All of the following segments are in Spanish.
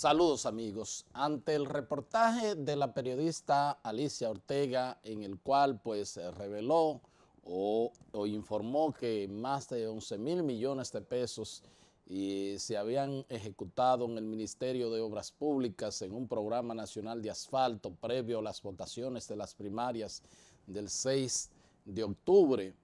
Saludos amigos. Ante el reportaje de la periodista Alicia Ortega, en el cual pues eh, reveló o, informó que más de 11 mil millones de pesos eh, se habían ejecutado en el Ministerio de Obras Públicas en un programa nacional de asfalto previo a las votaciones de las primarias del 6 de octubre.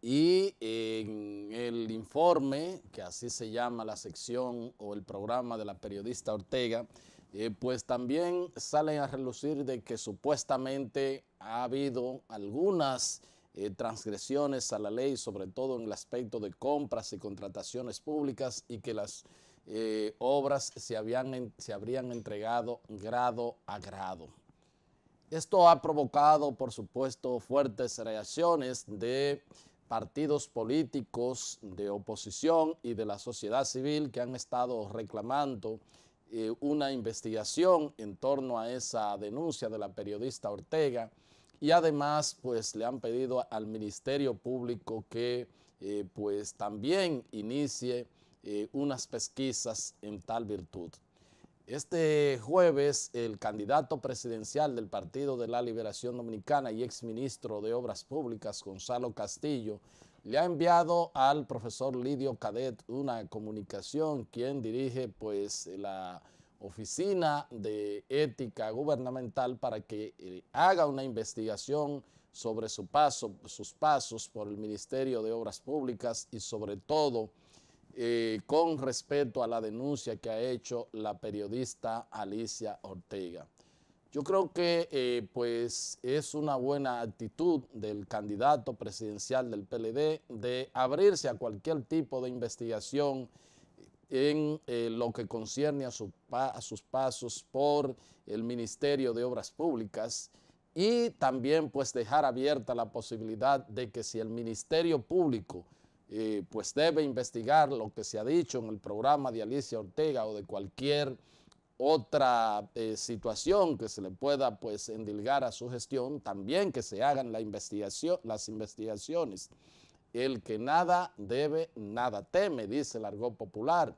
Y en el informe, que así se llama la sección o el programa de la periodista Ortega, eh, pues también salen a relucir de que supuestamente ha habido algunas eh, transgresiones a la ley, sobre todo en el aspecto de compras y contrataciones públicas y que las eh, obras se, habían, se habrían entregado grado a grado. Esto ha provocado, por supuesto, fuertes reacciones de partidos políticos de oposición y de la sociedad civil que han estado reclamando eh, una investigación en torno a esa denuncia de la periodista Ortega y además pues le han pedido al Ministerio Público que eh, pues también inicie eh, unas pesquisas en tal virtud. Este jueves, el candidato presidencial del Partido de la Liberación Dominicana y exministro de Obras Públicas, Gonzalo Castillo, le ha enviado al profesor Lidio Cadet una comunicación, quien dirige pues la Oficina de Ética Gubernamental para que eh, haga una investigación sobre su paso, sus pasos por el Ministerio de Obras Públicas y sobre todo eh, con respecto a la denuncia que ha hecho la periodista Alicia Ortega. Yo creo que eh, pues es una buena actitud del candidato presidencial del PLD de abrirse a cualquier tipo de investigación en eh, lo que concierne a, a, sus pasos por el Ministerio de Obras Públicas y también pues dejar abierta la posibilidad de que si el Ministerio Público pues debe investigar lo que se ha dicho en el programa de Alicia Ortega o de cualquier otra eh, situación que se le pueda pues endilgar a su gestión, también que se hagan las investigaciones. El que nada debe, nada teme, dice el argot popular.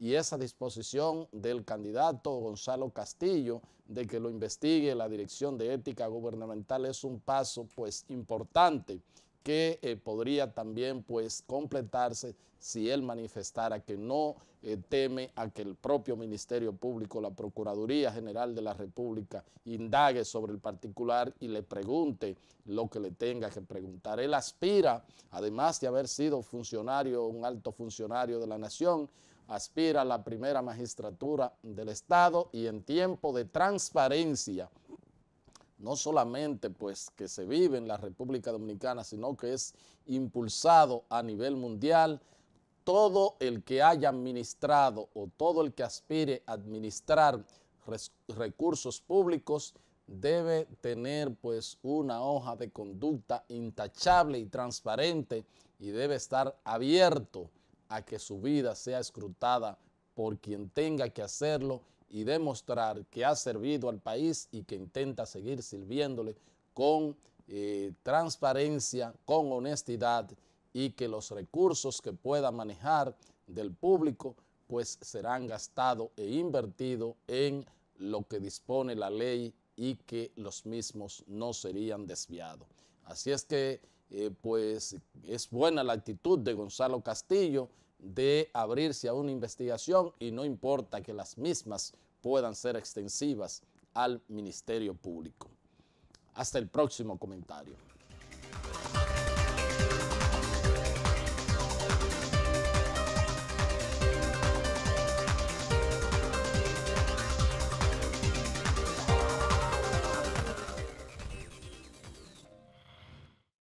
Y esa disposición del candidato Gonzalo Castillo de que lo investigue la Dirección de Ética Gubernamental es un paso pues importante que eh, podría también pues completarse si él manifestara que no eh, teme a que el propio Ministerio Público, la Procuraduría General de la República indague sobre el particular y le pregunte lo que le tenga que preguntar. Él aspira, además de haber sido funcionario, un alto funcionario de la nación, aspira a la primera magistratura del Estado y en tiempo de transparencia no solamente pues que se vive en la República Dominicana, sino que es impulsado a nivel mundial. Todo el que haya administrado o todo el que aspire a administrar recursos públicos debe tener pues una hoja de conducta intachable y transparente y debe estar abierto a que su vida sea escrutada por quien tenga que hacerlo y demostrar que ha servido al país y que intenta seguir sirviéndole con eh, transparencia, con honestidad y que los recursos que pueda manejar del público pues serán gastados e invertidos en lo que dispone la ley y que los mismos no serían desviados. Así es que eh, pues es buena la actitud de Gonzalo Castillo, de abrirse a una investigación y no importa que las mismas puedan ser extensivas al Ministerio Público. Hasta el próximo comentario.